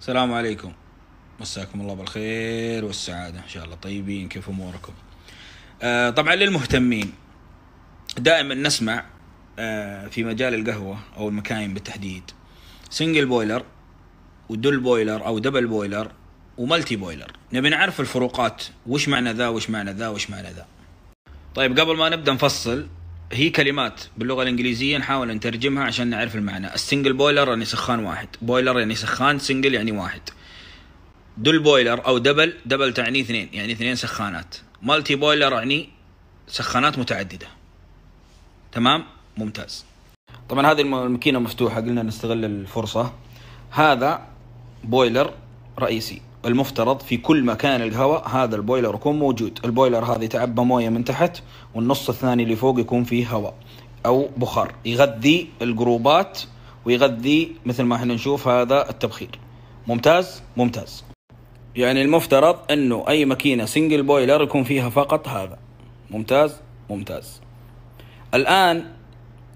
السلام عليكم مساكم الله بالخير والسعادة إن شاء الله طيبين كيف أموركم آه طبعا للمهتمين دائما نسمع آه في مجال القهوة أو المكاين بالتحديد سنجل بويلر ودول بويلر أو دبل بويلر وملتي بويلر نبي نعرف الفروقات وش معنى ذا وش معنى ذا وش معنى ذا طيب قبل ما نبدأ نفصل هي كلمات باللغه الانجليزيه نحاول نترجمها عشان نعرف المعنى السنجل بويلر يعني سخان واحد بويلر يعني سخان سنجل يعني واحد دول بويلر او دبل دبل تعني اثنين يعني اثنين سخانات مالتي بويلر يعني سخانات متعدده تمام ممتاز طبعا هذه الماكينه مفتوحه قلنا نستغل الفرصه هذا بويلر رئيسي المفترض في كل مكان الهواء هذا البويلر يكون موجود البويلر هذا يتعبى مويه من تحت والنص الثاني اللي فوق يكون فيه هواء او بخار يغذي الجروبات ويغذي مثل ما احنا نشوف هذا التبخير ممتاز ممتاز يعني المفترض انه اي ماكينه سنجل بويلر يكون فيها فقط هذا ممتاز ممتاز الان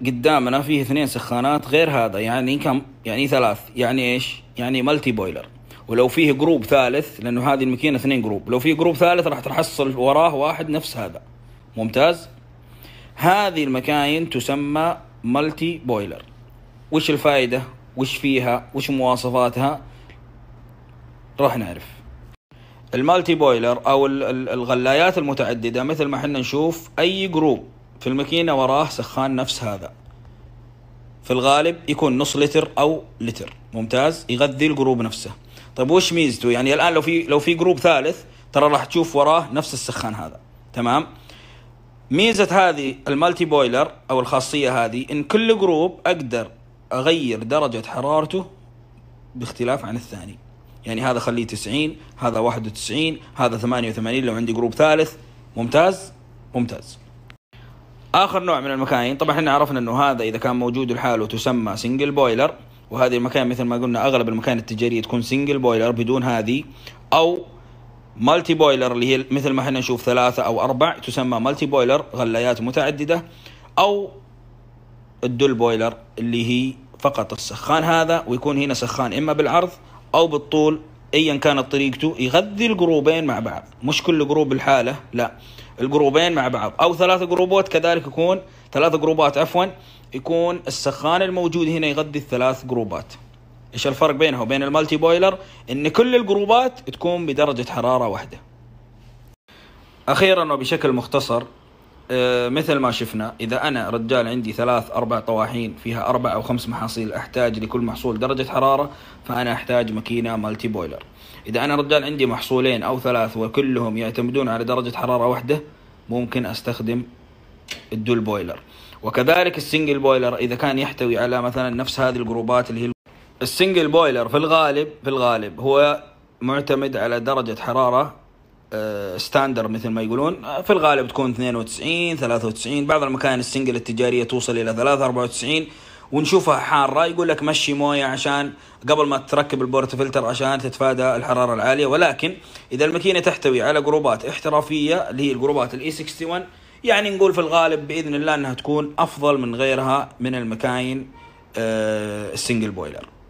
قدامنا فيه اثنين سخانات غير هذا يعني كم يعني ثلاث يعني ايش يعني ملتي بويلر ولو فيه جروب ثالث لانه هذه الماكينه اثنين جروب لو فيه جروب ثالث راح تحصل وراه واحد نفس هذا ممتاز هذه المكاين تسمى مالتي بويلر وش الفائده وش فيها وش مواصفاتها راح نعرف المالتي بويلر او الغلايات المتعدده مثل ما احنا نشوف اي جروب في الماكينه وراه سخان نفس هذا في الغالب يكون نص لتر او لتر ممتاز يغذي الجروب نفسه طيب وش ميزته يعني الان لو في لو في جروب ثالث ترى راح تشوف وراه نفس السخان هذا تمام ميزه هذه المالتي بويلر او الخاصيه هذه ان كل جروب اقدر اغير درجه حرارته باختلاف عن الثاني يعني هذا خليه 90 هذا 91 هذا 88 لو عندي جروب ثالث ممتاز ممتاز اخر نوع من المكاين طبعا احنا عرفنا انه هذا اذا كان موجود لحاله تسمى سنجل بويلر وهذه المكان مثل ما قلنا اغلب المكان التجاريه تكون سنجل بويلر بدون هذه او مالتي بويلر اللي هي مثل ما احنا نشوف ثلاثة أو أربع تسمى مالتي بويلر غلايات متعددة أو الدول بويلر اللي هي فقط السخان هذا ويكون هنا سخان إما بالعرض أو بالطول أيا كانت طريقته يغذي الجروبين مع بعض مش كل جروب الحالة لا الجروبين مع بعض او ثلاث جروبات كذلك يكون ثلاث جروبات عفوا يكون السخان الموجود هنا يغذي الثلاث جروبات ايش الفرق بينها وبين المالتي بويلر ان كل الجروبات تكون بدرجه حراره واحده اخيرا وبشكل مختصر آه، مثل ما شفنا إذا أنا رجال عندي ثلاث أربع طواحين فيها أربع أو خمس محاصيل أحتاج لكل محصول درجة حرارة فأنا أحتاج ماكينة مالتي بويلر إذا أنا رجال عندي محصولين أو ثلاث وكلهم يعتمدون على درجة حرارة واحدة ممكن أستخدم الدول بويلر وكذلك السنجل بويلر إذا كان يحتوي على مثلا نفس هذه الجروبات اللي هي السنجل بويلر في الغالب في الغالب هو معتمد على درجة حرارة ستاندر آه، مثل ما يقولون آه، في الغالب تكون 92 93 بعض المكاين السنجل التجاريه توصل الى 3 94 ونشوفها حاره يقول لك مشي مويه عشان قبل ما تركب البورت فلتر عشان تتفادى الحراره العاليه ولكن اذا الماكينه تحتوي على جروبات احترافيه اللي هي الجروبات الاي 61 يعني نقول في الغالب باذن الله انها تكون افضل من غيرها من المكاين آه، السنجل بويلر